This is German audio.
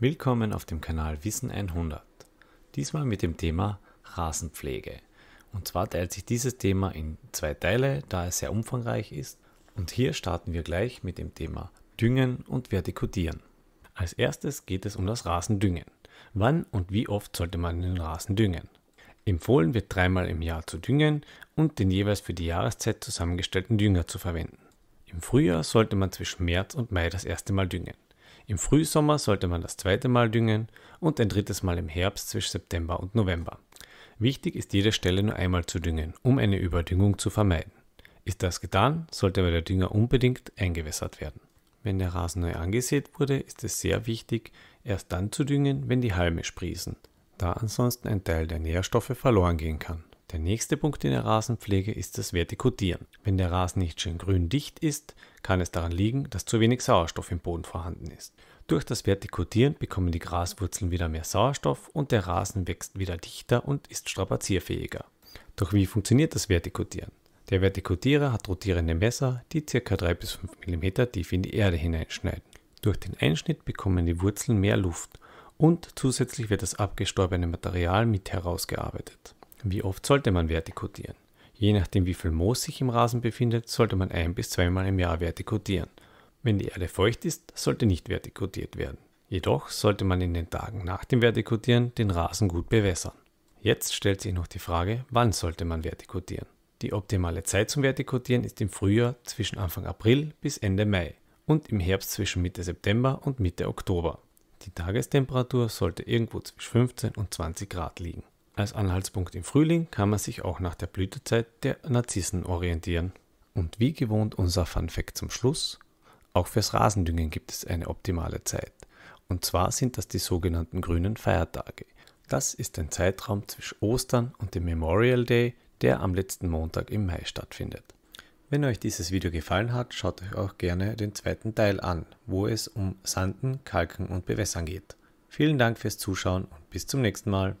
Willkommen auf dem Kanal Wissen 100. Diesmal mit dem Thema Rasenpflege. Und zwar teilt sich dieses Thema in zwei Teile, da es sehr umfangreich ist. Und hier starten wir gleich mit dem Thema Düngen und Vertikutieren. Als erstes geht es um das Rasendüngen. Wann und wie oft sollte man den Rasen düngen? Empfohlen wird dreimal im Jahr zu düngen und den jeweils für die Jahreszeit zusammengestellten Dünger zu verwenden. Im Frühjahr sollte man zwischen März und Mai das erste Mal düngen. Im Frühsommer sollte man das zweite Mal düngen und ein drittes Mal im Herbst zwischen September und November. Wichtig ist jede Stelle nur einmal zu düngen, um eine Überdüngung zu vermeiden. Ist das getan, sollte der Dünger unbedingt eingewässert werden. Wenn der Rasen neu angesät wurde, ist es sehr wichtig, erst dann zu düngen, wenn die Halme sprießen, da ansonsten ein Teil der Nährstoffe verloren gehen kann. Der nächste Punkt in der Rasenpflege ist das Vertikutieren. Wenn der Rasen nicht schön grün dicht ist, kann es daran liegen, dass zu wenig Sauerstoff im Boden vorhanden ist. Durch das Vertikutieren bekommen die Graswurzeln wieder mehr Sauerstoff und der Rasen wächst wieder dichter und ist strapazierfähiger. Doch wie funktioniert das Vertikutieren? Der Vertikutierer hat rotierende Messer, die ca. 3 bis 5 mm tief in die Erde hineinschneiden. Durch den Einschnitt bekommen die Wurzeln mehr Luft und zusätzlich wird das abgestorbene Material mit herausgearbeitet. Wie oft sollte man vertikutieren? Je nachdem, wie viel Moos sich im Rasen befindet, sollte man ein- bis zweimal im Jahr vertikutieren. Wenn die Erde feucht ist, sollte nicht vertikutiert werden. Jedoch sollte man in den Tagen nach dem Vertikutieren den Rasen gut bewässern. Jetzt stellt sich noch die Frage, wann sollte man vertikutieren? Die optimale Zeit zum Vertikutieren ist im Frühjahr zwischen Anfang April bis Ende Mai und im Herbst zwischen Mitte September und Mitte Oktober. Die Tagestemperatur sollte irgendwo zwischen 15 und 20 Grad liegen. Als Anhaltspunkt im Frühling kann man sich auch nach der Blütezeit der Narzissen orientieren. Und wie gewohnt unser Funfact zum Schluss, auch fürs Rasendüngen gibt es eine optimale Zeit. Und zwar sind das die sogenannten grünen Feiertage. Das ist ein Zeitraum zwischen Ostern und dem Memorial Day, der am letzten Montag im Mai stattfindet. Wenn euch dieses Video gefallen hat, schaut euch auch gerne den zweiten Teil an, wo es um Sanden, Kalken und Bewässern geht. Vielen Dank fürs Zuschauen und bis zum nächsten Mal.